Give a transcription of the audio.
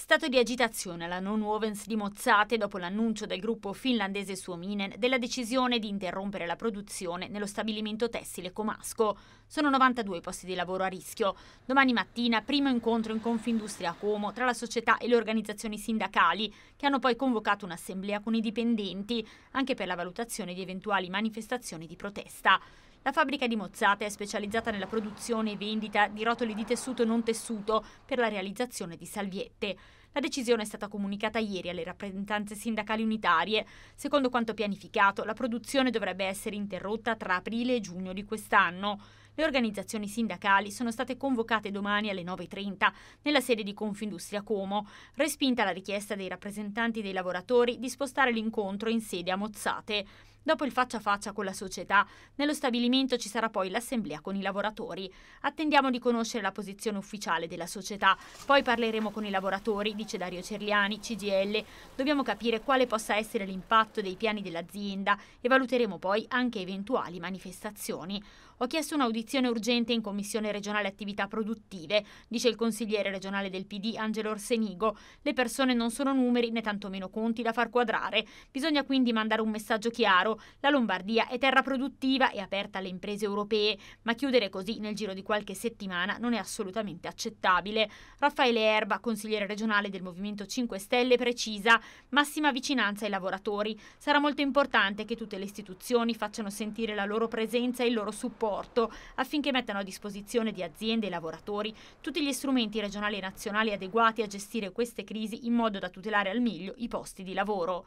Stato di agitazione alla non ovens di Mozzate dopo l'annuncio del gruppo finlandese Suominen della decisione di interrompere la produzione nello stabilimento tessile Comasco. Sono 92 posti di lavoro a rischio. Domani mattina primo incontro in Confindustria a Como tra la società e le organizzazioni sindacali che hanno poi convocato un'assemblea con i dipendenti anche per la valutazione di eventuali manifestazioni di protesta. La fabbrica di Mozzate è specializzata nella produzione e vendita di rotoli di tessuto e non tessuto per la realizzazione di salviette. La decisione è stata comunicata ieri alle rappresentanze sindacali unitarie. Secondo quanto pianificato, la produzione dovrebbe essere interrotta tra aprile e giugno di quest'anno. Le organizzazioni sindacali sono state convocate domani alle 9.30 nella sede di Confindustria Como, respinta la richiesta dei rappresentanti dei lavoratori di spostare l'incontro in sede a Mozzate. Dopo il faccia a faccia con la società, nello stabilimento ci sarà poi l'assemblea con i lavoratori. Attendiamo di conoscere la posizione ufficiale della società, poi parleremo con i lavoratori dice Dario Cerliani, CGL, dobbiamo capire quale possa essere l'impatto dei piani dell'azienda e valuteremo poi anche eventuali manifestazioni. Ho chiesto un'audizione urgente in Commissione regionale attività produttive, dice il consigliere regionale del PD Angelo Orsenigo. Le persone non sono numeri né tantomeno conti da far quadrare. Bisogna quindi mandare un messaggio chiaro. La Lombardia è terra produttiva e aperta alle imprese europee, ma chiudere così nel giro di qualche settimana non è assolutamente accettabile. Raffaele Erba, consigliere regionale generale del Movimento 5 Stelle precisa massima vicinanza ai lavoratori. Sarà molto importante che tutte le istituzioni facciano sentire la loro presenza e il loro supporto affinché mettano a disposizione di aziende e lavoratori tutti gli strumenti regionali e nazionali adeguati a gestire queste crisi in modo da tutelare al meglio i posti di lavoro.